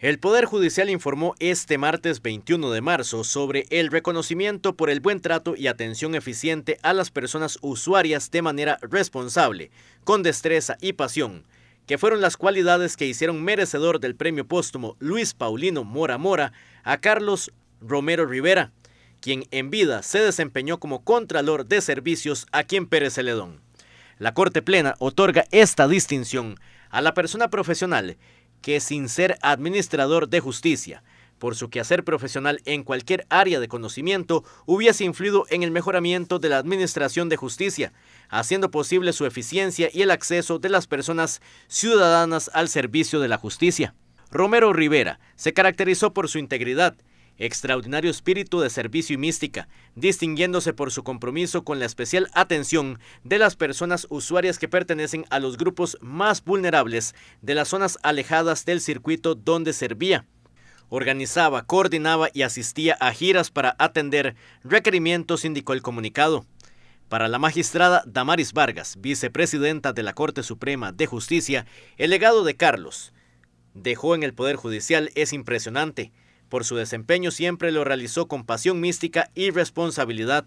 El Poder Judicial informó este martes 21 de marzo sobre el reconocimiento por el buen trato y atención eficiente a las personas usuarias de manera responsable, con destreza y pasión, que fueron las cualidades que hicieron merecedor del premio póstumo Luis Paulino Mora Mora a Carlos Romero Rivera, quien en vida se desempeñó como Contralor de Servicios a quien Pérez Celedón. La Corte Plena otorga esta distinción a la persona profesional que sin ser administrador de justicia, por su quehacer profesional en cualquier área de conocimiento, hubiese influido en el mejoramiento de la administración de justicia, haciendo posible su eficiencia y el acceso de las personas ciudadanas al servicio de la justicia. Romero Rivera se caracterizó por su integridad, extraordinario espíritu de servicio y mística, distinguiéndose por su compromiso con la especial atención de las personas usuarias que pertenecen a los grupos más vulnerables de las zonas alejadas del circuito donde servía. Organizaba, coordinaba y asistía a giras para atender requerimientos, indicó el comunicado. Para la magistrada Damaris Vargas, vicepresidenta de la Corte Suprema de Justicia, el legado de Carlos dejó en el Poder Judicial es impresionante por su desempeño siempre lo realizó con pasión mística y responsabilidad.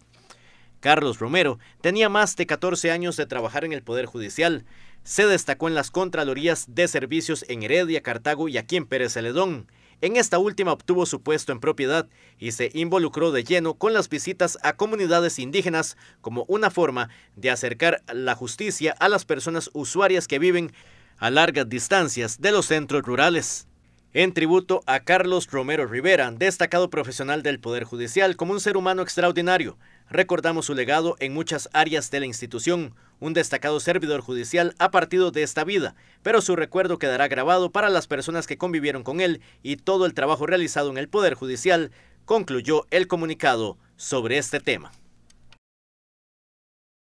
Carlos Romero tenía más de 14 años de trabajar en el Poder Judicial. Se destacó en las Contralorías de Servicios en Heredia, Cartago y aquí en Pérez Celedón. En esta última obtuvo su puesto en propiedad y se involucró de lleno con las visitas a comunidades indígenas como una forma de acercar la justicia a las personas usuarias que viven a largas distancias de los centros rurales en tributo a Carlos Romero Rivera, destacado profesional del Poder Judicial, como un ser humano extraordinario. Recordamos su legado en muchas áreas de la institución, un destacado servidor judicial ha partido de esta vida, pero su recuerdo quedará grabado para las personas que convivieron con él y todo el trabajo realizado en el Poder Judicial, concluyó el comunicado sobre este tema.